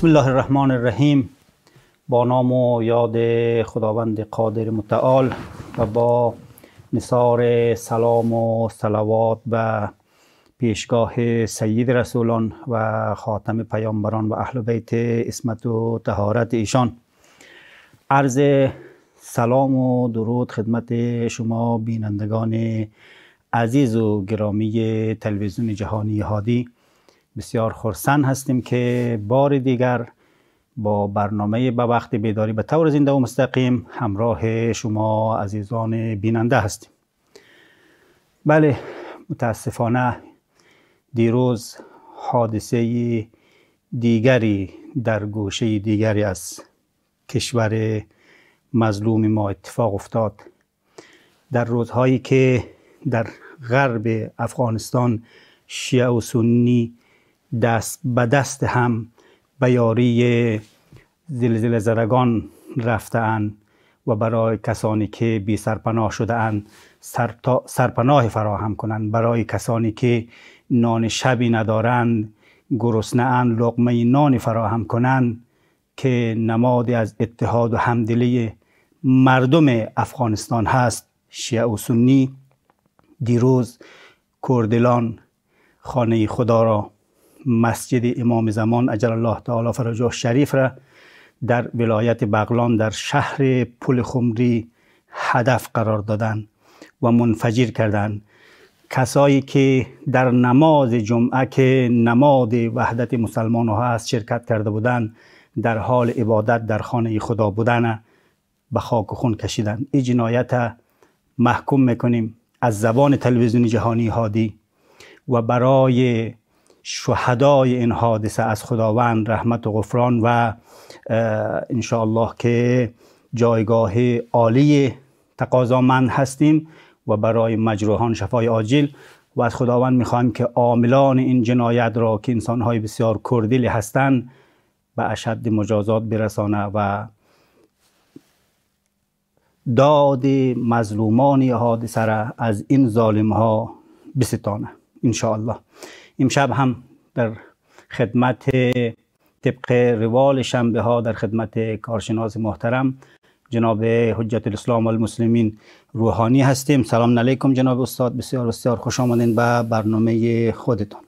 بسم الله الرحمن الرحیم با نام و یاد خداوند قادر متعال و با نصار سلام و سلوات و پیشگاه سید رسولان و خاتم پیامبران و اهل بیت اسمت و تهارت ایشان عرض سلام و درود خدمت شما بینندگان عزیز و گرامی تلویزیون جهانی هادی بسیار خرسند هستیم که بار دیگر با برنامه به وقت بیداری به طور زنده و مستقیم همراه شما عزیزان بیننده هستیم بله متاسفانه دیروز حادثه دیگری در گوشه دیگری از کشور مظلوم ما اتفاق افتاد در روزهایی که در غرب افغانستان شیعه و سنی دست به دست هم به یاری زلزله زدگان رفتن و برای کسانی که بی سرپناه شده اند سرپناه فراهم کنند برای کسانی که نان شبی ندارند گرسنه اند لقمه نان فراهم کنند که نمادی از اتحاد و همدلی مردم افغانستان هست شیعه و سنی دیروز کردلان خانه خدا را مسجد امام زمان اجل الله تعالی فرجه شریف را در ولایت بغلان در شهر پل خمری هدف قرار دادن و منفجر کردند کسایی که در نماز جمعه که نماد وحدت مسلمان ها هست شرکت کرده بودند در حال عبادت در خانه خدا بودن به خاک و خون کشیدن این جنایت محکوم میکنیم از زبان تلویزیون جهانی هادی و برای شهدای این حادثه از خداوند رحمت و غفران و انشاءالله که جایگاه عالی تقاضامند هستیم و برای مجروحان شفای عاجل و از خداوند میخوایم که عاملان این جنایت را که انسانهای بسیار کردیلی هستند به اشد مجازات برسانه و داد مظلومان حادثه را از این ظالم ها بستانه انشاءالله امشب هم در خدمت طبق روال شنبه ها در خدمت کارشناس محترم جناب حجت الاسلام و المسلمین روحانی هستیم سلام علیکم جناب استاد بسیار بسیار خوش آمدین به برنامه خودتان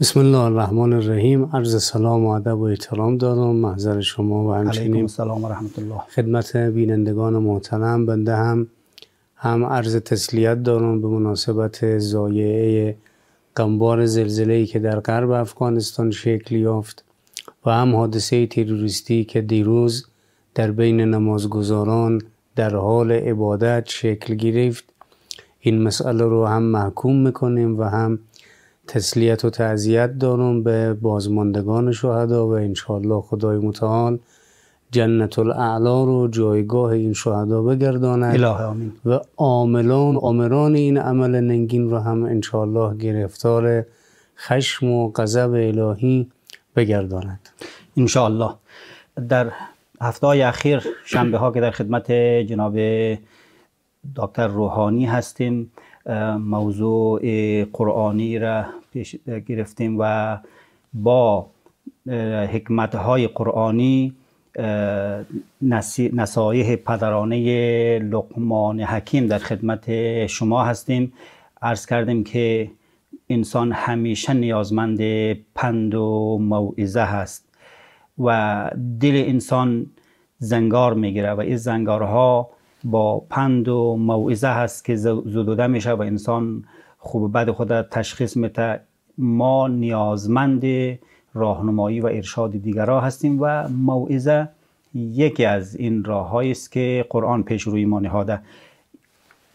بسم الله الرحمن الرحیم عرض سلام و ادب و احترام دارم محضر شما و همچنین سلام و رحمت الله خدمت بینندگان محترم بنده هم هم عرض تسلیت دارم به مناسبت زایعه زلزله ای که در غرب افغانستان شکل یافت و هم حادثه تروریستی که دیروز در بین نمازگزاران در حال عبادت شکل گرفت این مسئله رو هم محکوم میکنیم و هم تسلیت و تعذیت دارم به بازماندگان شهدا و انشالله خدای متعال جنت الاعلا رو جایگاه این شهدا بگرداند آمین. و عاملان عامران این عمل ننگین رو هم الله گرفتار خشم و غضب الهی بگرداند انشاءالله در هفته های اخیر شنبه ها که در خدمت جناب دکتر روحانی هستیم موضوع قرآنی را پیش گرفتیم و با حکمت های قرآنی نصایح پدرانه لقمان حکیم در خدمت شما هستیم عرض کردیم که انسان همیشه نیازمند پند و موعظه هست و دل انسان زنگار میگیره و این زنگارها با پند و موعظه هست که زدوده میشه و انسان خوب بد خود تشخیص میده ما نیازمند راهنمایی و ارشاد دیگرا هستیم و موعظه یکی از این راههایی است که قرآن پیش روی ما نهاده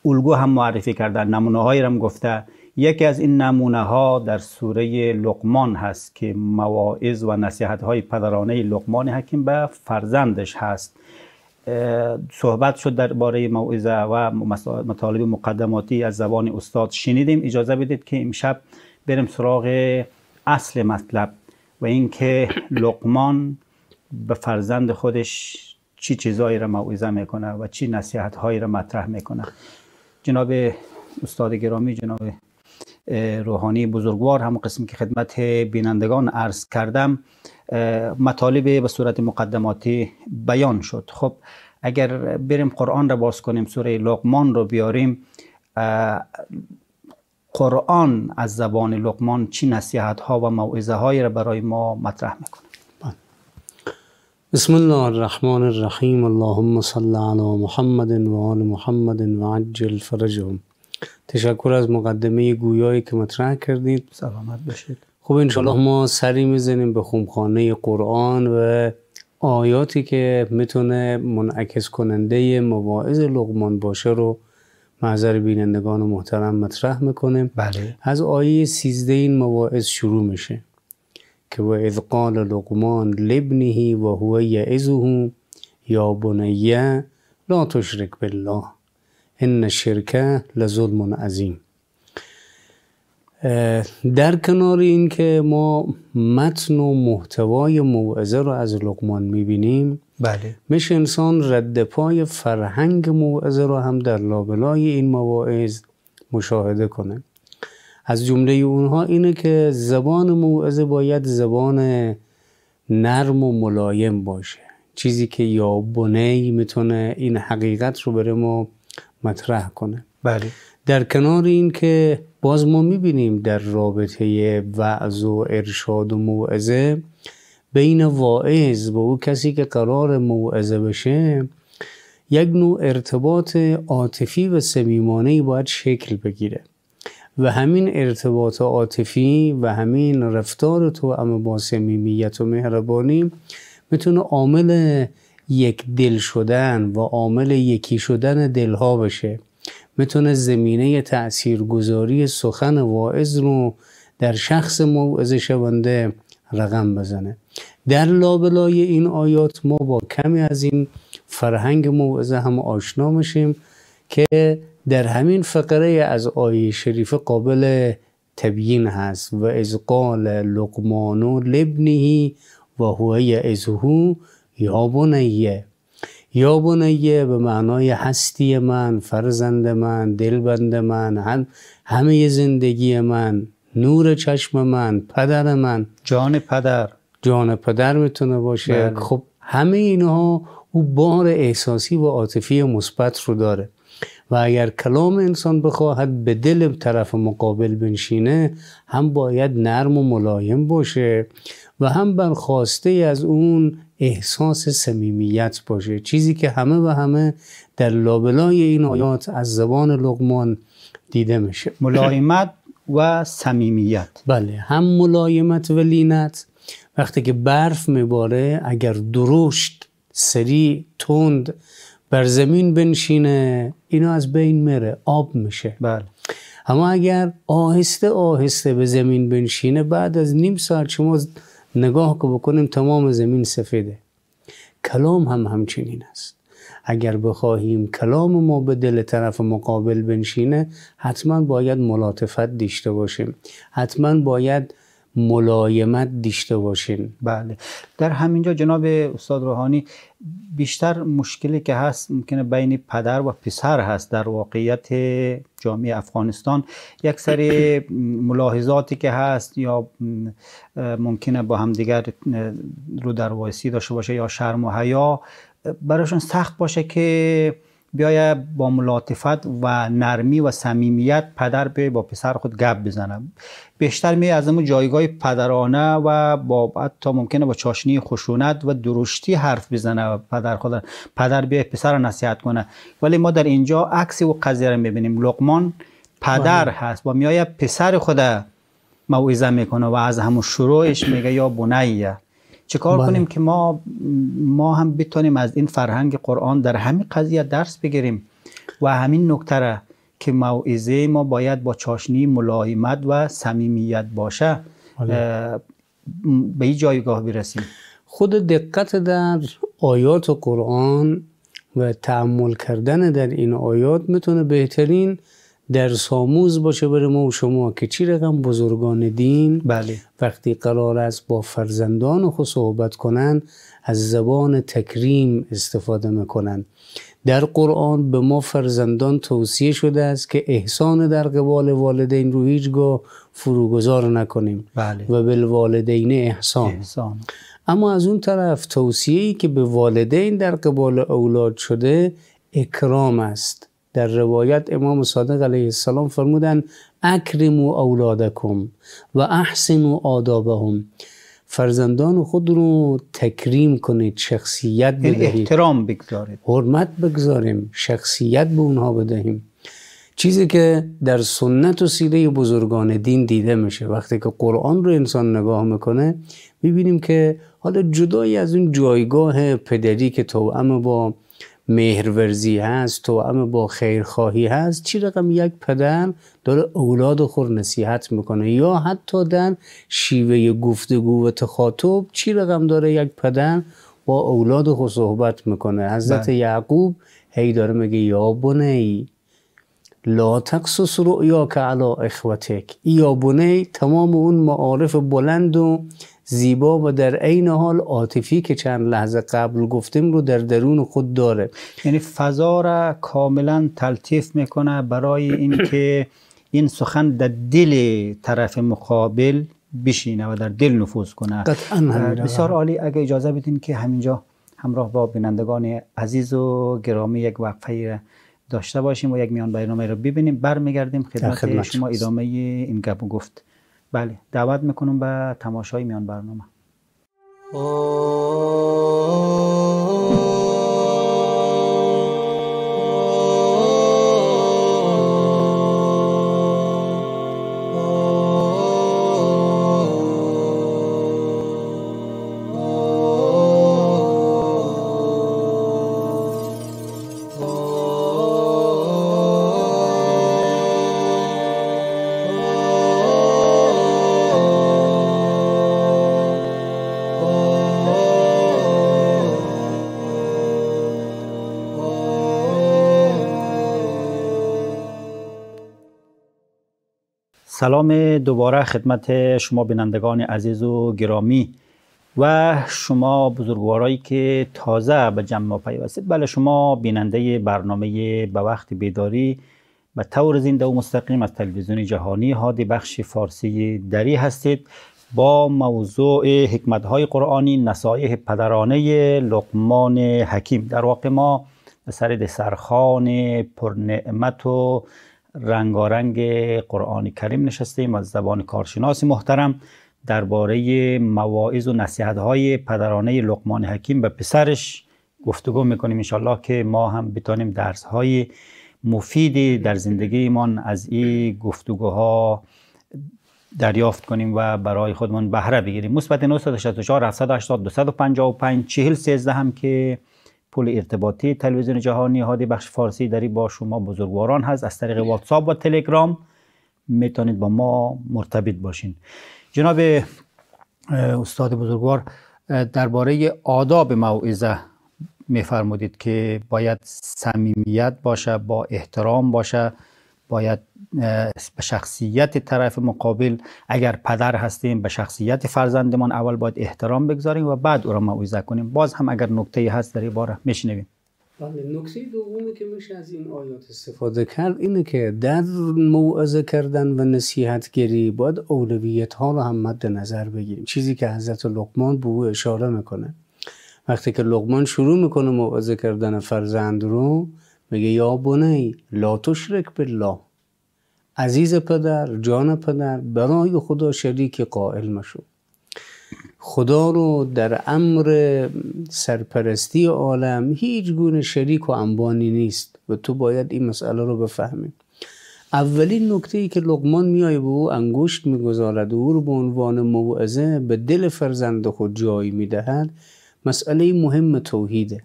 الگو هم معرفی کرده نمونه هایی هم گفته یکی از این نمونه ها در سوره لقمان هست که مواعظ و نصیحت های پدرانه لقمان حکیم به فرزندش هست صحبت شد باره موعظه و مطالب مقدماتی از زبان استاد شنیدیم اجازه بدید که امشب بریم سراغ اصل مطلب و اینکه لقمان به فرزند خودش چی چیزایی را موعظه میکنه و چی نصیحت هایی را مطرح میکنه جناب استاد گرامی جناب روحانی بزرگوار هم قسم که خدمت بینندگان عرض کردم مطالب به صورت مقدماتی بیان شد خب اگر بریم قرآن را باز کنیم سوره لقمان رو بیاریم قرآن از زبان لقمان چی نصیحت ها و موعظه هایی را برای ما مطرح میکنه بله. بسم الله الرحمن الرحیم اللهم صل علی محمد و آل محمد و عجل فرجهم تشکر از مقدمه گویایی که مطرح کردید سلامت باشید خب انشالله ما سری میزنیم به خومخانه قرآن و آیاتی که میتونه منعکس کننده مواعظ لغمان باشه رو محضر بینندگان محترم مطرح میکنه بله. از آیه 13 این مواعظ شروع میشه که و اذ قال لقمان لبنه و هو یعزه یا بنیه لا تشرک بالله ان شرکه لظلم عظیم در کنار اینکه ما متن و محتوای موعظه رو از لقمان میبینیم بله میشه انسان رد پای فرهنگ موعظه رو هم در لابلای این مواعظ مشاهده کنه از جمله اونها اینه که زبان موعظه باید زبان نرم و ملایم باشه چیزی که یا بنی میتونه این حقیقت رو بره ما مطرح کنه بله در کنار این که باز ما میبینیم در رابطه وعظ و ارشاد و موعظه بین واعظ و او کسی که قرار موعظه بشه یک نوع ارتباط عاطفی و صمیمانه باید شکل بگیره و همین ارتباط عاطفی و همین رفتار تو اما با صمیمیت و مهربانی میتونه عامل یک دل شدن و عامل یکی شدن دلها بشه میتونه زمینه تاثیرگذاری سخن واعظ رو در شخص موعظه شونده رقم بزنه در لابلای این آیات ما با کمی از این فرهنگ موعظه هم آشنا میشیم که در همین فقره از آیه شریف قابل تبیین هست و از قال لقمانو لبنهی و هو از هو بنیه یا به معنای هستی من فرزند من دلبند من هم همه زندگی من نور چشم من پدر من جان پدر جان پدر میتونه باشه بله. خب همه اینها او بار احساسی و عاطفی مثبت رو داره و اگر کلام انسان بخواهد به دل طرف مقابل بنشینه هم باید نرم و ملایم باشه و هم برخواسته از اون احساس سمیمیت باشه چیزی که همه و همه در لابلای این آیات از زبان لغمان دیده میشه ملایمت و سمیمیت بله هم ملایمت و لینت وقتی که برف میباره اگر درشت سری، تند بر زمین بنشینه اینا از بین میره آب میشه بله اما اگر آهسته آهسته به زمین بنشینه بعد از نیم ساعت شما نگاه که بکنیم تمام زمین سفیده کلام هم همچنین است اگر بخواهیم کلام ما به دل طرف مقابل بنشینه حتما باید ملاطفت داشته باشیم حتما باید ملایمت دیشته باشین بله در همینجا جناب استاد روحانی بیشتر مشکلی که هست ممکنه بین پدر و پسر هست در واقعیت جامعه افغانستان یک سری ملاحظاتی که هست یا ممکنه با همدیگر رو در داشته باشه یا شرم و حیا براشون سخت باشه که بیایه با ملاطفت و نرمی و صمیمیت پدر بیایه با پسر خود گپ بزنه بیشتر می از اون جایگاه پدرانه و با حتی ممکنه با چاشنی خشونت و درشتی حرف بزنه پدر خود پدر بیایه پسر رو نصیحت کنه ولی ما در اینجا عکسی و قضیه رو میبینیم لقمان پدر بله. هست و میایه پسر خود موعظه میکنه و از همون شروعش میگه یا بنیه کار بله. کنیم که ما ما هم بتونیم از این فرهنگ قرآن در همین قضیه درس بگیریم و همین نکته که موعظه ما باید با چاشنی ملایمت و صمیمیت باشه بله. به این جایگاه برسیم خود دقت در آیات قرآن و تعمل کردن در این آیات میتونه بهترین در ساموز باشه بر ما و شما که چی رقم بزرگان دین بله. وقتی قرار است با فرزندان خو صحبت کنند از زبان تکریم استفاده میکنند در قرآن به ما فرزندان توصیه شده است که احسان در قبال والدین رو هیچگاه فروگذار نکنیم بله. و بالوالدین احسان. احسان اما از اون طرف ای که به والدین در قبال اولاد شده اکرام است در روایت امام صادق علیه السلام فرمودن اکرمو اولادکم و احسنو آدابهم فرزندان خود رو تکریم کنید شخصیت یعنی بدهید احترام بگذارید حرمت بگذاریم شخصیت به اونها بدهیم چیزی که در سنت و سیره بزرگان دین دیده میشه وقتی که قرآن رو انسان نگاه میکنه میبینیم که حالا جدایی از اون جایگاه پدری که توأم با مهرورزی هست هم با خیرخواهی هست چی رقم یک پدر داره اولاد خور نصیحت میکنه یا حتی در شیوه گفتگو و تخاطب چی رقم داره یک پدر با اولاد خود صحبت میکنه حضرت بله. یعقوب هی داره میگه یا بنی لا تقصص رؤیا که علا اخوتک یا بنی تمام اون معارف بلند و زیبا و در عین حال عاطفی که چند لحظه قبل گفتیم رو در درون خود داره یعنی فضا را کاملا تلطیف میکنه برای اینکه این سخن در دل طرف مقابل بشینه و در دل نفوذ کنه بسیار عالی اگه اجازه بدین که همینجا همراه با بینندگان عزیز و گرامی یک وقفه داشته باشیم و یک میان برنامه رو ببینیم برمیگردیم خدمت, خدمت شما ادامه این گفت بله دعوت میکنم به تماشای میان برنامه سلام دوباره خدمت شما بینندگان عزیز و گرامی و شما بزرگوارایی که تازه به جمع ما پیوستید بله شما بیننده برنامه به وقت بیداری به طور زنده و مستقیم از تلویزیون جهانی هادی بخش فارسی دری هستید با موضوع حکمت های قرآنی نصایح پدرانه لقمان حکیم در واقع ما سر دسرخان پرنعمت و رنگارنگ قرآن کریم نشستیم از زبان کارشناس محترم درباره مواعظ و نصیحت های پدرانه لقمان حکیم به پسرش گفتگو میکنیم انشالله که ما هم بتانیم درس های مفیدی در زندگی زندگیمان از این گفتگوها دریافت کنیم و برای خودمان بهره بگیریم مثبت 964 780 255 40 هم که پل ارتباطی تلویزیون جهانی هادی بخش فارسی داری با شما بزرگواران هست از طریق واتساپ و تلگرام میتونید با ما مرتبط باشین جناب استاد بزرگوار درباره آداب موعظه میفرمودید که باید صمیمیت باشه با احترام باشه باید به شخصیت طرف مقابل اگر پدر هستیم به شخصیت فرزندمان اول باید احترام بگذاریم و بعد او را موعظه کنیم باز هم اگر نکته هست در این باره میشنویم بله نکته دومی که میشه از این آیات استفاده کرد اینه که در موعظه کردن و نصیحت گری باید اولویت ها رو هم مد نظر بگیریم چیزی که حضرت لقمان به او اشاره میکنه وقتی که لقمان شروع میکنه موعظه کردن فرزند رو میگه یا بنی لا تشرک بالله عزیز پدر جان پدر برای خدا شریک قائل مشو خدا رو در امر سرپرستی عالم هیچ گونه شریک و انبانی نیست و تو باید این مسئله رو بفهمی اولین نکته ای که لقمان میای به او انگشت میگذارد و او رو به عنوان موعظه به دل فرزند خود جای میدهد مسئله مهم توحیده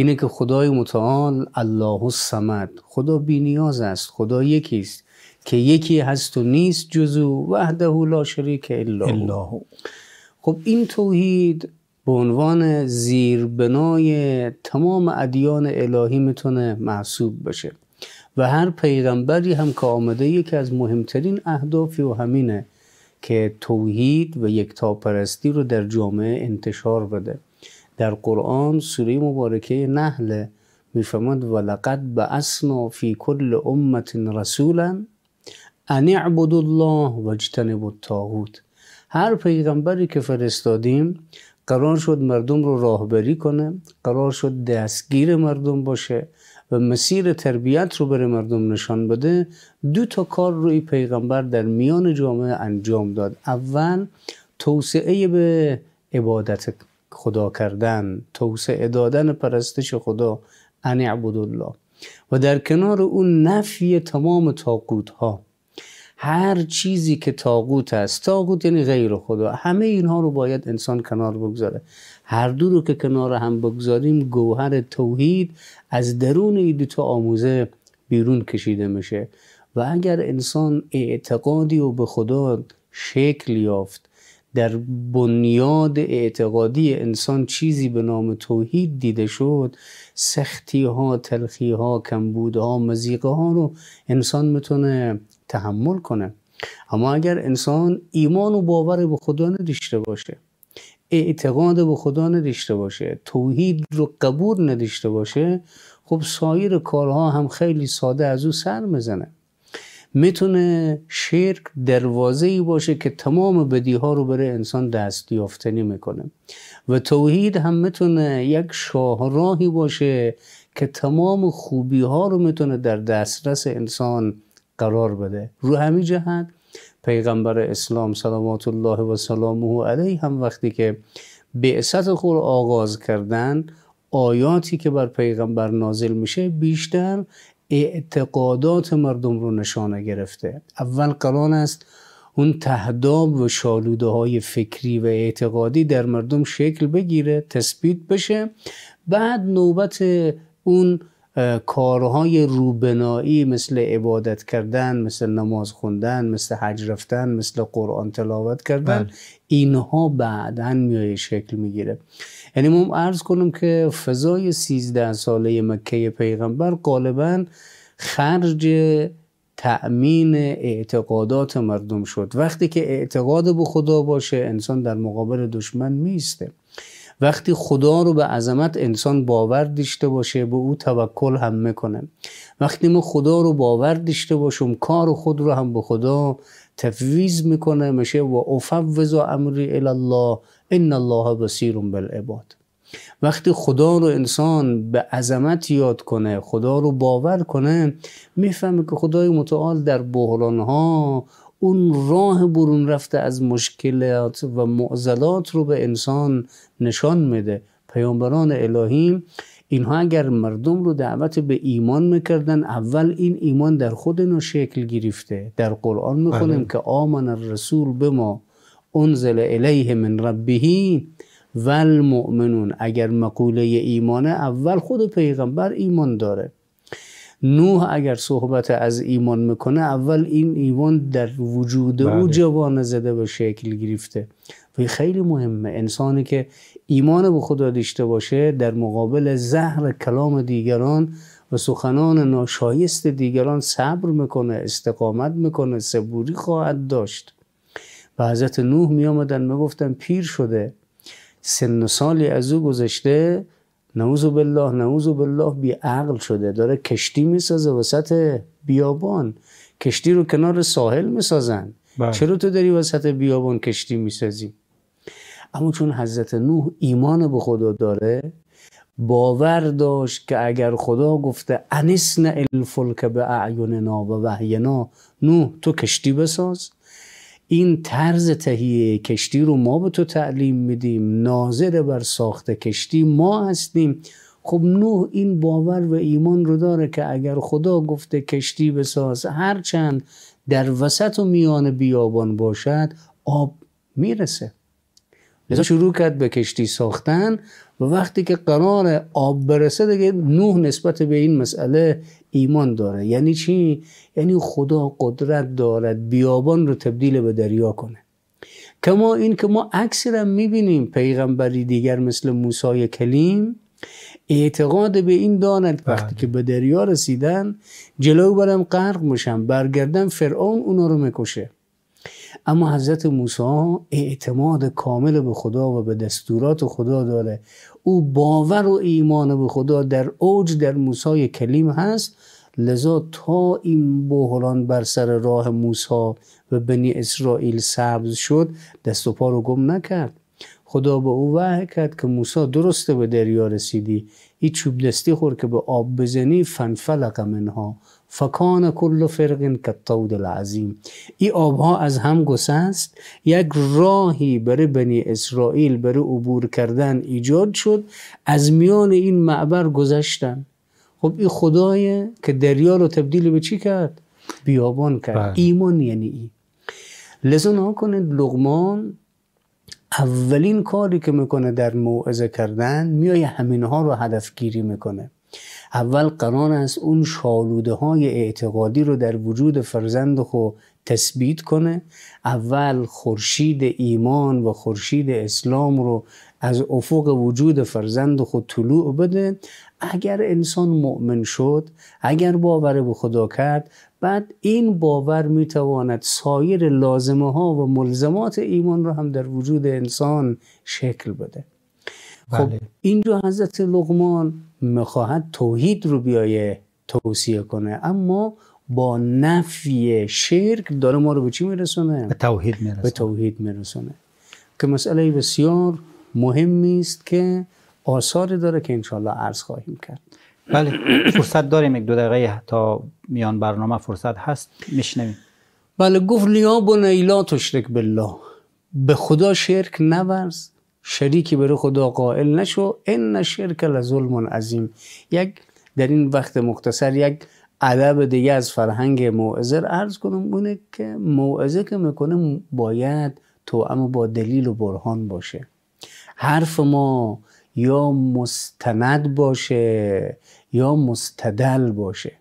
اینه که خدای متعال الله الصمد خدا بینیاز است خدا یکی است که یکی هست و نیست جزو وحده لا شریک الا الله خب این توحید به عنوان زیربنای تمام ادیان الهی میتونه محسوب بشه و هر پیغمبری هم که آمده یکی از مهمترین اهدافی و همینه که توحید و یکتاپرستی رو در جامعه انتشار بده در قرآن سوره مبارکه نحل میفهمد ولقد بعثنا فی کل امت رسولا ان اعبدوا الله و اجتنبوا الطاغوت هر پیغمبری که فرستادیم قرار شد مردم رو راهبری کنه قرار شد دستگیر مردم باشه و مسیر تربیت رو بر مردم نشان بده دو تا کار روی پیغمبر در میان جامعه انجام داد اول توسعه به عبادت خدا کردن توسعه دادن پرستش خدا ان الله و در کنار اون نفی تمام تاقوت ها هر چیزی که تاقوت است تاقوت یعنی غیر خدا همه اینها رو باید انسان کنار بگذاره هر دو رو که کنار هم بگذاریم گوهر توحید از درون این دو تا آموزه بیرون کشیده میشه و اگر انسان اعتقادی و به خدا شکل یافت در بنیاد اعتقادی انسان چیزی به نام توحید دیده شد سختی ها تلخی ها ها، مزیقه ها رو انسان میتونه تحمل کنه اما اگر انسان ایمان و باور به خدا نداشته باشه اعتقاد به خدا نداشته باشه توحید رو قبول نداشته باشه خب سایر کارها هم خیلی ساده از او سر میزنه میتونه شرک دروازه ای باشه که تمام بدی ها رو برای انسان دست یافتنی میکنه و توحید هم میتونه یک شاهراهی باشه که تمام خوبی ها رو میتونه در دسترس انسان قرار بده رو همین جهت پیغمبر اسلام صلوات الله و سلامه علیه هم وقتی که بعثت خور آغاز کردن آیاتی که بر پیغمبر نازل میشه بیشتر اعتقادات مردم رو نشانه گرفته اول قرار است اون تهداب و شالوده های فکری و اعتقادی در مردم شکل بگیره تثبیت بشه بعد نوبت اون کارهای روبنایی مثل عبادت کردن مثل نماز خوندن مثل حج رفتن مثل قرآن تلاوت کردن بله. اینها بعدا میای شکل میگیره یعنی ما عرض کنم که فضای 13 ساله مکه پیغمبر غالبا خرج تأمین اعتقادات مردم شد وقتی که اعتقاد به خدا باشه انسان در مقابل دشمن میسته وقتی خدا رو به عظمت انسان باور داشته باشه به او توکل هم میکنه وقتی ما خدا رو باور داشته باشم کار خود رو هم به خدا تفویض میکنه میشه و افوض امری الله ان الله بصیر بالعباد وقتی خدا رو انسان به عظمت یاد کنه خدا رو باور کنه میفهمه که خدای متعال در بحران ها اون راه برون رفته از مشکلات و معضلات رو به انسان نشان میده پیامبران الهی اینها اگر مردم رو دعوت به ایمان میکردن اول این ایمان در خود شکل گرفته در قرآن میخونیم آره. که آمن الرسول به ما انزل الیه من ربه و المؤمنون اگر مقوله ایمانه اول خود پیغمبر ایمان داره نوح اگر صحبت از ایمان میکنه اول این ایمان در وجود او بله. جوان زده به شکل گرفته و خیلی مهمه انسانی که ایمان به خدا داشته باشه در مقابل زهر کلام دیگران و سخنان ناشایست دیگران صبر میکنه استقامت میکنه صبوری خواهد داشت و حضرت نوح می آمدن می گفتن پیر شده سن و سالی از او گذشته نعوذ بالله نعوذ بالله بی عقل شده داره کشتی سازه وسط بیابان کشتی رو کنار ساحل میسازن بله. چرا تو داری وسط بیابان کشتی میسازی اما چون حضرت نوح ایمان به خدا داره باور داشت که اگر خدا گفته انسن الفلک به اعیننا و وحینا نوح تو کشتی بساز این طرز تهیه کشتی رو ما به تو تعلیم میدیم ناظر بر ساخت کشتی ما هستیم خب نوح این باور و ایمان رو داره که اگر خدا گفته کشتی بساز هرچند در وسط و میان بیابان باشد آب میرسه لذا شروع کرد به کشتی ساختن و وقتی که قرار آب برسه دیگه نوح نسبت به این مسئله ایمان داره یعنی چی یعنی خدا قدرت دارد بیابان رو تبدیل به دریا کنه کما این که ما عکسی را میبینیم پیغمبری دیگر مثل موسای کلیم اعتقاد به این داند وقتی که به دریا رسیدن جلو برم غرق میشم برگردم فرعون اونا رو میکشه اما حضرت موسی اعتماد کامل به خدا و به دستورات خدا داره او باور و ایمان به خدا در اوج در موسی کلیم هست لذا تا این بحران بر سر راه موسی و بنی اسرائیل سبز شد دست و پا رو گم نکرد خدا به او وحی کرد که موسی درسته به دریا رسیدی ای چوب دستی خور که به آب بزنی فنفلق منها فکان کل فرق کالطود العظیم ای آبها از هم گسست یک راهی برای بنی اسرائیل برای عبور کردن ایجاد شد از میان این معبر گذشتن خب این خدای که دریا رو تبدیل به چی کرد بیابان کرد بله. ایمان یعنی ای لذا ها کنید لغمان اولین کاری که میکنه در موعظه کردن میای همینها رو هدفگیری میکنه اول قرار است اون شالوده های اعتقادی رو در وجود فرزند خو تثبیت کنه اول خورشید ایمان و خورشید اسلام رو از افق وجود فرزند خود طلوع بده اگر انسان مؤمن شد اگر باور به خدا کرد بعد این باور میتواند سایر لازمه ها و ملزمات ایمان را هم در وجود انسان شکل بده خب بله. اینجا حضرت لغمان میخواهد توحید رو بیایه توصیه کنه اما با نفی شرک داره ما رو به چی میرسونه؟ به توحید میرسونه به توحید میرسونه که مسئله بسیار مهمی است که آثاری داره که انشالله عرض خواهیم کرد بله فرصت داریم یک دو دقیقه تا میان برنامه فرصت هست میشنویم بله گفت لیا بنی لا تشرک بالله به خدا شرک نورز شریکی برای خدا قائل نشو ان شرک لظلم عظیم یک در این وقت مختصر یک ادب دیگه از فرهنگ موعظه عرض کنم اونه که موعظه که میکنه باید تو اما با دلیل و برهان باشه حرف ما یا مستند باشه یا مستدل باشه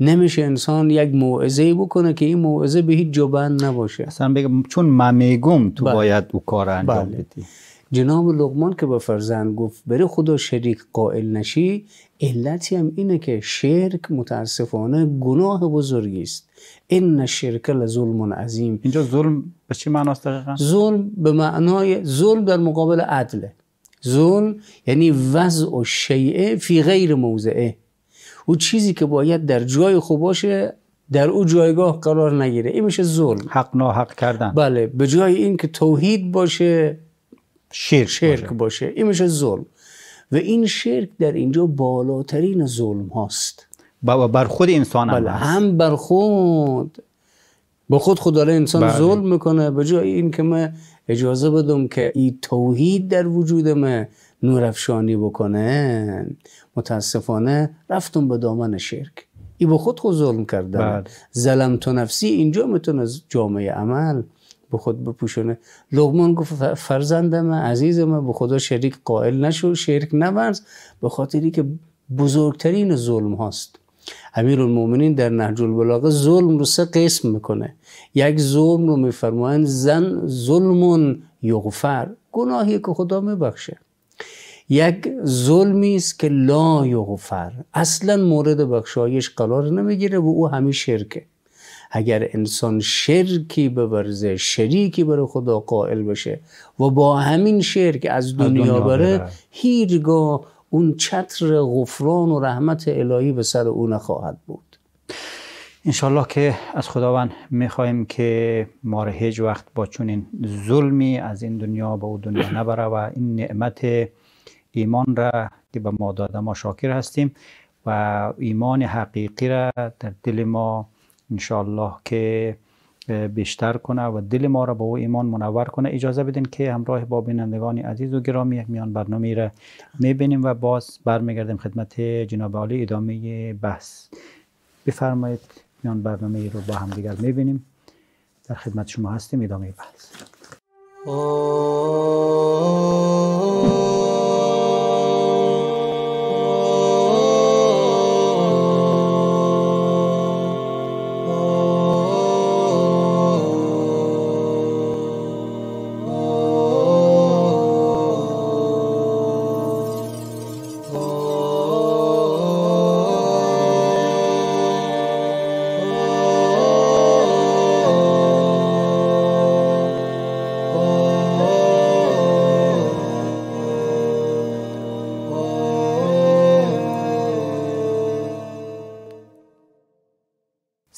نمیشه انسان یک موعظه بکنه که این موعظه به هیچ جبن نباشه اصلا بگم چون ممیگم تو بله. باید او کار انجام بله. بدی جناب لغمان که به فرزند گفت بره خدا شریک قائل نشی علتی هم اینه که شرک متاسفانه گناه بزرگی است ان شرک لظلم عظیم اینجا ظلم به چی معناست دقیقا ظلم به معنای ظلم در مقابل عدله ظلم یعنی وضع و شیعه فی غیر موضعه او چیزی که باید در جای خوب باشه در او جایگاه قرار نگیره این میشه ظلم حق ناحق کردن بله به جای اینکه توحید باشه شرک, شرک باشه. باشه این میشه ظلم و این شرک در اینجا بالاترین ظلم هاست بر خود انسان هم بله، هم بر خود با خود خود داره انسان بله. ظلم میکنه به جای این که من اجازه بدم که این توحید در وجود من نورافشانی بکنه متاسفانه رفتم به دامن شرک ای به خود خود ظلم کرده بله. ظلم تو نفسی اینجا میتونه جامعه عمل به خود بپوشونه لغمان گفت فرزندم عزیزم به خدا شریک قائل نشو شرک نورز به خاطری که بزرگترین ظلم هاست امیر المومنین در نهج البلاغه ظلم رو سه قسم میکنه یک ظلم رو میفرمایند زن ظلم یغفر گناهی که خدا میبخشه یک ظلمی است که لا یغفر اصلا مورد بخشایش قرار نمیگیره و او همین شرکه اگر انسان شرکی ببرزه شریکی برای خدا قائل بشه و با همین شرک از دنیا, بره هیچگاه اون چتر غفران و رحمت الهی به سر او نخواهد بود انشالله که از خداوند میخواهیم که ما را هیچ وقت با چنین ظلمی از این دنیا به او دنیا نبره و این نعمت ایمان را که به ما داده ما شاکر هستیم و ایمان حقیقی را در دل ما انشاءالله که بیشتر کنه و دل ما را به او ایمان منور کنه اجازه بدین که همراه با بینندگان عزیز و گرامی میان برنامه را میبینیم و باز برمیگردیم خدمت جناب عالی ادامه بحث بفرمایید میان برنامه رو با هم دیگر میبینیم در خدمت شما هستیم ادامه بحث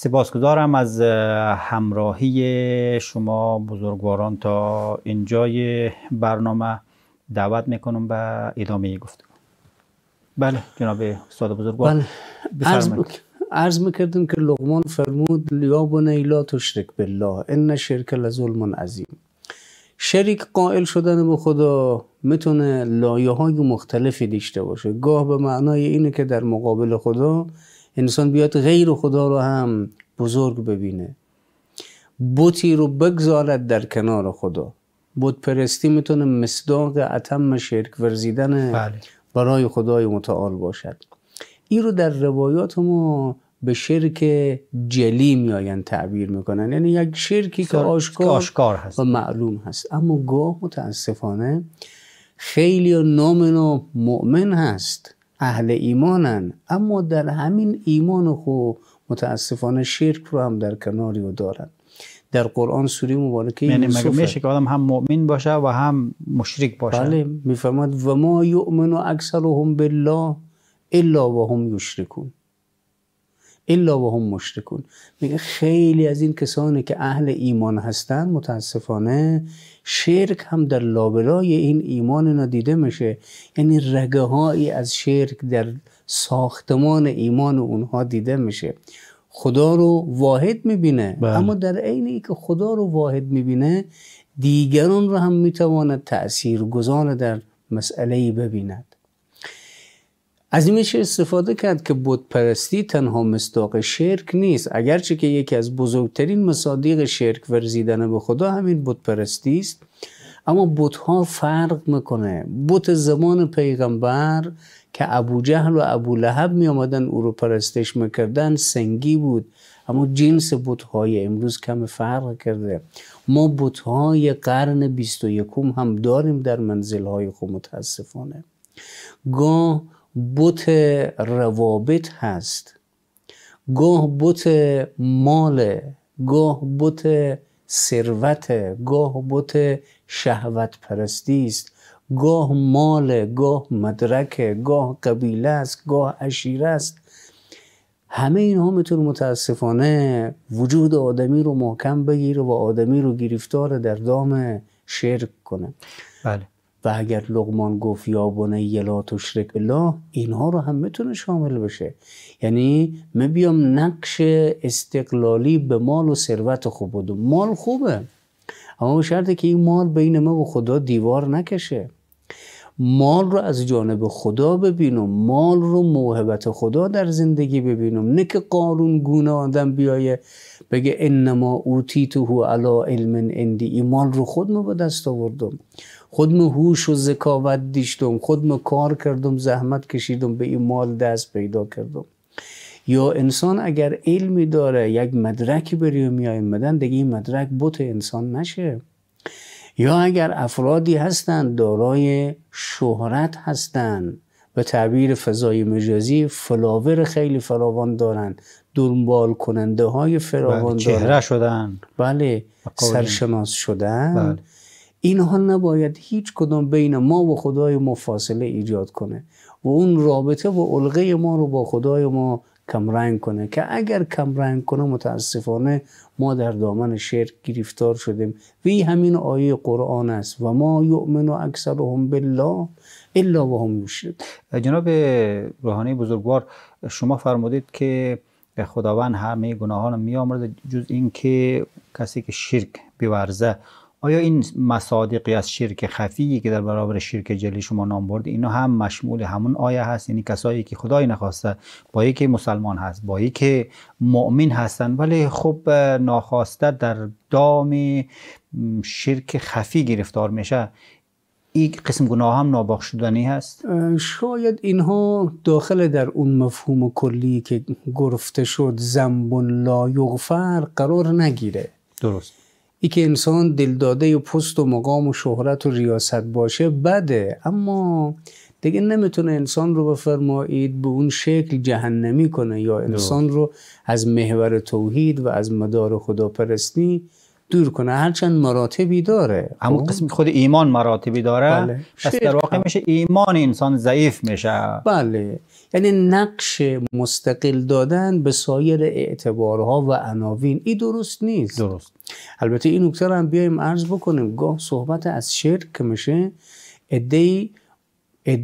سپاسگزارم از همراهی شما بزرگواران تا اینجای برنامه دعوت میکنم به ادامه گفتگو بله جناب استاد بزرگوار بله. عرض, عرض میکردم که لغمان فرمود یا بنی لا تشرک بالله ان شرک لظلم عظیم شریک قائل شدن به خدا میتونه لایه های مختلفی داشته باشه گاه به معنای اینه که در مقابل خدا انسان بیاد غیر خدا رو هم بزرگ ببینه بوتی رو بگذارد در کنار خدا بود پرستی میتونه مصداق اتم شرک ورزیدن بله. برای خدای متعال باشد این رو در روایات ما به شرک جلی میآین تعبیر میکنن یعنی یک شرکی که آشکار, آشکار هست. و معلوم هست اما گاه متاسفانه خیلی نامن و مؤمن هست اهل ایمانن اما در همین ایمان خو متاسفانه شرک رو هم در کناری و دارن در قرآن سوره مبارکه یعنی مگه میشه که آدم هم مؤمن باشه و هم مشرک باشه بله میفهمد و ما یؤمن اکثرهم بالله الا و هم یشرکون الا و هم مشرکون میگه خیلی از این کسانی که اهل ایمان هستند متاسفانه شرک هم در لابلای این ایمان ندیده میشه یعنی رگه هایی از شرک در ساختمان ایمان اونها دیده میشه خدا رو واحد میبینه بله. اما در عین ای که خدا رو واحد میبینه دیگران رو هم میتواند تأثیر گذار در مسئله ببیند از این میشه استفاده کرد که پرستی تنها مستاق شرک نیست اگرچه که یکی از بزرگترین مصادیق شرک ورزیدن به خدا همین پرستی است اما ها فرق میکنه بود زمان پیغمبر که ابو جهل و ابو لحب می آمدن او رو پرستش میکردن سنگی بود اما جنس های امروز کم فرق کرده ما های قرن بیست و یکم هم داریم در منزلهای خود متاسفانه گاه بوت روابط هست گاه بوت مال گاه بوت ثروت گاه بوت شهوت پرستی است گاه مال گاه مدرک گاه قبیله است گاه عشیره است همه اینها میتونه متاسفانه وجود آدمی رو محکم بگیره و آدمی رو گرفتار در دام شرک کنه بله و اگر لغمان گفت یا بنی لا تشرک بالله اینها رو هم میتونه شامل بشه یعنی می بیام نقش استقلالی به مال و ثروت خوب بدم مال خوبه اما شرطه که این مال بین ما و خدا دیوار نکشه مال رو از جانب خدا ببینم مال رو موهبت خدا در زندگی ببینم نه که قارون گونه آدم بیایه بگه انما اوتیتوه علی علم اندی این مال رو خود ما به دست آوردم خودم هوش و ذکاوت دیشتم خودم کار کردم زحمت کشیدم به این مال دست پیدا کردم یا انسان اگر علمی داره یک مدرکی بری میای مدن دیگه این مدرک بوت انسان نشه یا اگر افرادی هستند دارای شهرت هستند به تعبیر فضای مجازی فلاور خیلی فراوان دارند دنبال کننده های بله، فراوان دارند چهره شدن بله سرشناس شدن بله. اینها نباید هیچ کدام بین ما و خدای ما فاصله ایجاد کنه و اون رابطه و علقه ما رو با خدای ما کمرنگ کنه که اگر کمرنگ کنه متاسفانه ما در دامن شرک گرفتار شدیم وی همین آیه قرآن است و ما یؤمن و اکثرهم بالله الا و هم جناب روحانی بزرگوار شما فرمودید که خداوند همه گناهان میآمرد جز اینکه کسی که شرک بیورزه آیا این مصادیقی از شرک خفیی که در برابر شرک جلی شما نام برد اینا هم مشمول همون آیه هست یعنی کسایی که خدای نخواسته با که مسلمان هست با که مؤمن هستن ولی خب ناخواسته در دام شرک خفی گرفتار میشه این قسم گناه هم نابخشودنی هست شاید اینها داخل در اون مفهوم کلی که گرفته شد زنبون لایغفر قرار نگیره درست ای که انسان دلداده پست و مقام و شهرت و ریاست باشه بده اما دیگه نمیتونه انسان رو بفرمایید به اون شکل جهنمی کنه یا انسان رو از محور توحید و از مدار خداپرستی دور کنه هرچند مراتبی داره همون خب؟ قسم خود ایمان مراتبی داره بله. پس در واقع میشه ایمان انسان ضعیف میشه بله یعنی نقش مستقل دادن به سایر اعتبارها و عناوین این درست نیست درست البته این نکته رو هم بیایم عرض بکنیم گاه صحبت از شرک میشه ادعی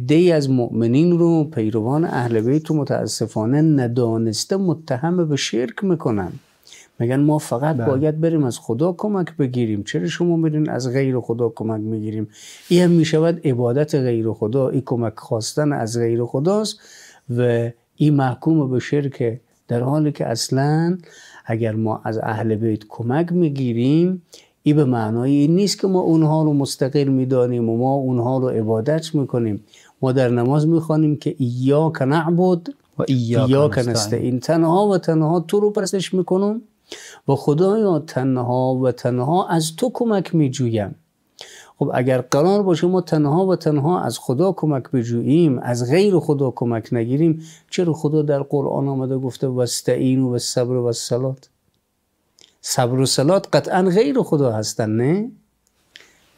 ای از مؤمنین رو پیروان اهل بیت رو متاسفانه ندانسته متهم به شرک میکنن میگن ما فقط بله. باید بریم از خدا کمک بگیریم چرا شما میرین از غیر خدا کمک میگیریم این هم میشود عبادت غیر خدا این کمک خواستن از غیر خداست و این محکوم به شرک در حالی که اصلا اگر ما از اهل بیت کمک میگیریم این به معنای این نیست که ما اونها رو مستقل میدانیم و ما اونها رو عبادت میکنیم ما در نماز میخوانیم که که نعبد و ایا ایاک این تنها و تنها تو رو پرستش میکنم و خدایا تنها و تنها از تو کمک می جویم خب اگر قرار باشه ما تنها و تنها از خدا کمک بجوییم از غیر خدا کمک نگیریم چرا خدا در قرآن آمده گفته وستعین و صبر و سلات صبر و سلات قطعا غیر خدا هستن نه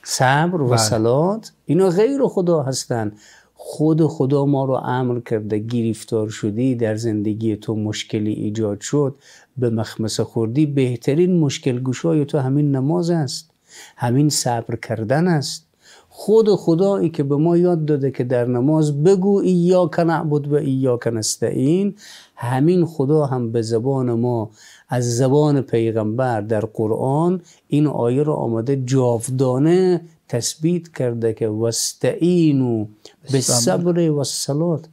صبر و سلات بله. اینا غیر خدا هستن خود خدا ما رو امر کرده گریفتار شدی در زندگی تو مشکلی ایجاد شد به مخمس خوردی بهترین مشکل گوشای تو همین نماز است همین صبر کردن است خود خدایی که به ما یاد داده که در نماز بگو کن نعبد و کن نستعین همین خدا هم به زبان ما از زبان پیغمبر در قرآن این آیه رو آمده جاودانه تثبیت کرده که وستعینو به صبر و سلات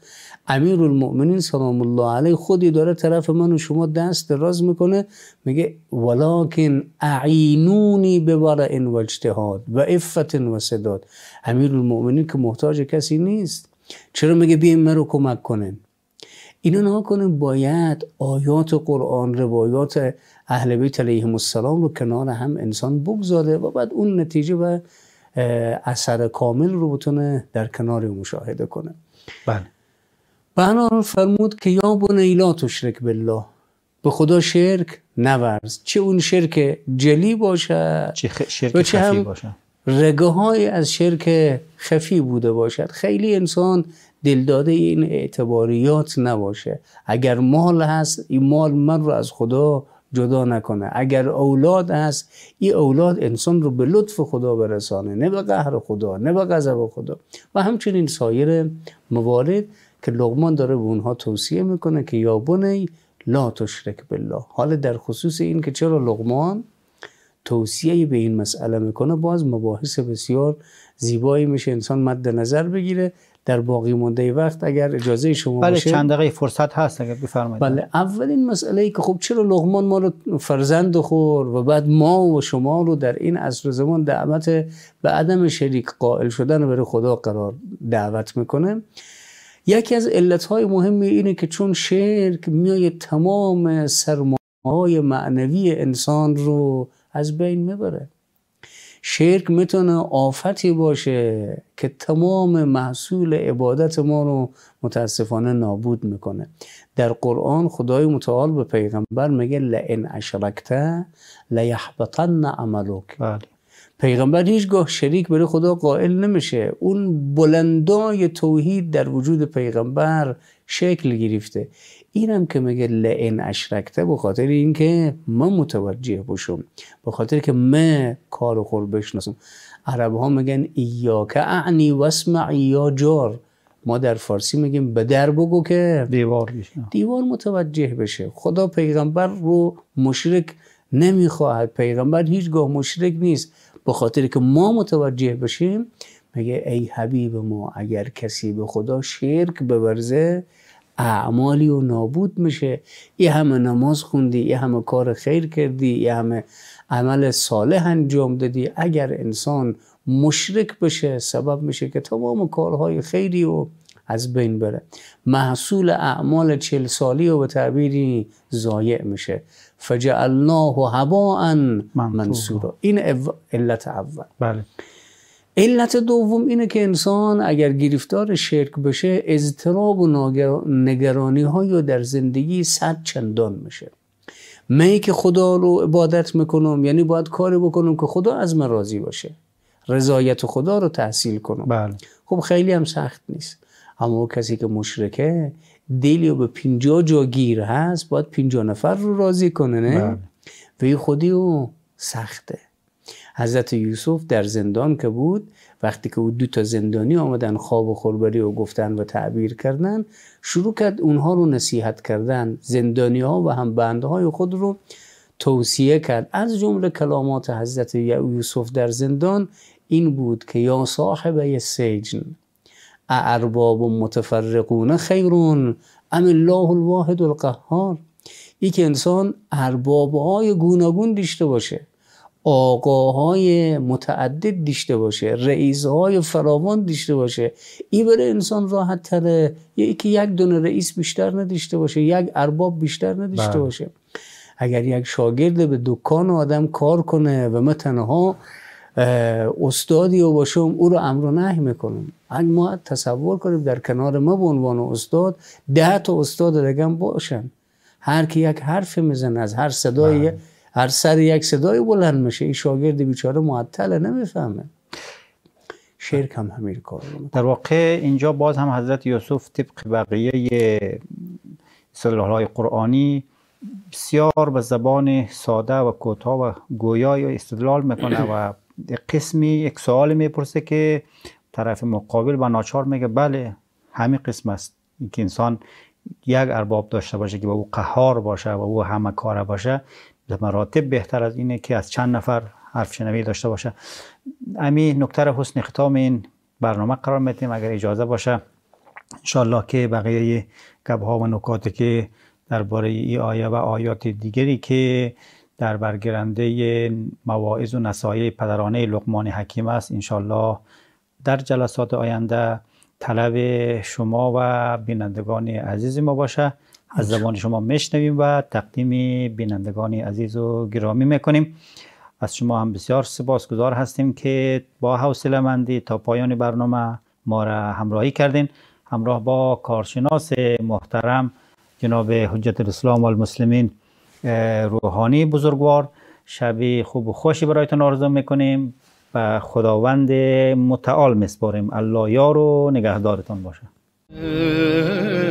امیر المؤمنین سلام الله علیه خودی داره طرف من و شما دست دراز میکنه میگه ولیکن اعینونی به این و اجتهاد و افت و صداد امیر المؤمنین که محتاج کسی نیست چرا میگه بیم من رو کمک کنن اینا نها کنن باید آیات قرآن روایات اهل بیت علیهم السلام رو کنار هم انسان بگذاره و بعد اون نتیجه و اثر کامل رو بتونه در کنار مشاهده کنه بله بنا فرمود که یا بنی لا تشرک بالله به خدا شرک نورز چه اون شرک جلی باشه چه خ... شرک خفی باشه رگه های از شرک خفی بوده باشد خیلی انسان دلداده این اعتباریات نباشه اگر مال هست این مال من رو از خدا جدا نکنه اگر اولاد هست این اولاد انسان رو به لطف خدا برسانه نه به قهر خدا نه به غضب خدا و همچنین سایر موارد که لغمان داره به اونها توصیه میکنه که یا بنی لا تشرک بالله حالا در خصوص این که چرا لغمان توصیه به این مسئله میکنه باز مباحث بسیار زیبایی میشه انسان مد نظر بگیره در باقی مونده وقت اگر اجازه شما بله باشه چند دقیقه فرصت هست اگر بفرمایید بله اولین مسئله ای که خب چرا لغمان ما رو فرزند خور و بعد ما و شما رو در این عصر زمان دعوت به عدم شریک قائل شدن برای خدا قرار دعوت میکنه یکی از علتهای مهمی اینه که چون شرک میای تمام سرمایه معنوی انسان رو از بین میبره شرک میتونه آفتی باشه که تمام محصول عبادت ما رو متاسفانه نابود میکنه در قرآن خدای متعال به پیغمبر میگه لئن اشرکت لیحبطن عملک بله. پیغمبر هیچگاه شریک برای خدا قائل نمیشه اون بلندای توحید در وجود پیغمبر شکل گرفته اینم که میگه لئن اشرکته به خاطر اینکه ما متوجه بشم به خاطر که ما کار خور بشناسم عرب ها میگن ایاک اعنی واسمع یا جار ما در فارسی میگیم به در بگو که دیوار دیوار متوجه بشه خدا پیغمبر رو مشرک نمیخواهد پیغمبر هیچگاه مشرک نیست به خاطر که ما متوجه بشیم میگه ای حبیب ما اگر کسی به خدا شرک ببرزه، اعمالی و نابود میشه یه همه نماز خوندی یه همه کار خیر کردی یه همه عمل صالح انجام دادی اگر انسان مشرک بشه سبب میشه که تمام کارهای خیری و از بین بره محصول اعمال چل سالی و به تعبیری ضایع میشه فجعلناه هباء منصورا این علت اول بله علت دوم اینه که انسان اگر گرفتار شرک بشه اضطراب و نگرانی های در زندگی صد چندان میشه من که خدا رو عبادت میکنم یعنی باید کاری بکنم که خدا از من راضی باشه رضایت خدا رو تحصیل کنم بله. خب خیلی هم سخت نیست اما کسی که مشرکه دیلیو به پینجا جا گیر هست باید پینجا نفر رو راضی کنه نه بله. و خودی او سخته حضرت یوسف در زندان که بود وقتی که او دو تا زندانی آمدن خواب و خوربری و گفتن و تعبیر کردن شروع کرد اونها رو نصیحت کردن زندانی ها و هم بندهای خود رو توصیه کرد از جمله کلامات حضرت یوسف در زندان این بود که یا صاحب سیجن ارباب و متفرقون خیرون ام الله الواحد القهار ای که انسان های گوناگون دیشته باشه آقاهای متعدد دیشته باشه های فراوان دیشته باشه این برای انسان راحت تره یکی یک دونه رئیس بیشتر ندیشته باشه یک ارباب بیشتر ندیشته بله. باشه اگر یک شاگرد به دکان آدم کار کنه و ما تنها استادی و باشم او رو امر و نهی میکنم اگه ما تصور کنیم در کنار ما به عنوان استاد ده تا استاد دیگه باشن هر کی یک حرف میزن از هر صدای بله. هر سر یک صدای بلند میشه این شاگرد بیچاره معطله نمیفهمه شیر کم همیر کار در واقع اینجا باز هم حضرت یوسف طبق بقیه های قرآنی بسیار به زبان ساده و کوتاه و گویا استدلال میکنه و قسمی یک سوال میپرسه که طرف مقابل و ناچار میگه بله همین قسم است که انسان یک ارباب داشته باشه که با او قهار باشه و او همه کاره باشه به مراتب بهتر از اینه که از چند نفر حرف شنوی داشته باشه امی نکتر حسن ختام این برنامه قرار میتیم اگر اجازه باشه انشالله که بقیه گبه ها و نکاتی که درباره ای آیه و آیات دیگری که در برگرنده مواعظ و نصایح پدرانه لقمان حکیم است انشالله در جلسات آینده طلب شما و بینندگان عزیز ما باشه از زبان شما میشنویم و تقدیم بینندگان عزیز و گرامی میکنیم از شما هم بسیار سپاسگزار هستیم که با حوصله مندی تا پایان برنامه ما را همراهی کردین همراه با کارشناس محترم جناب حجت الاسلام و المسلمین روحانی بزرگوار شب خوب و خوشی برایتان آرزو میکنیم و خداوند متعال میسپاریم الله یار و نگهدارتان باشه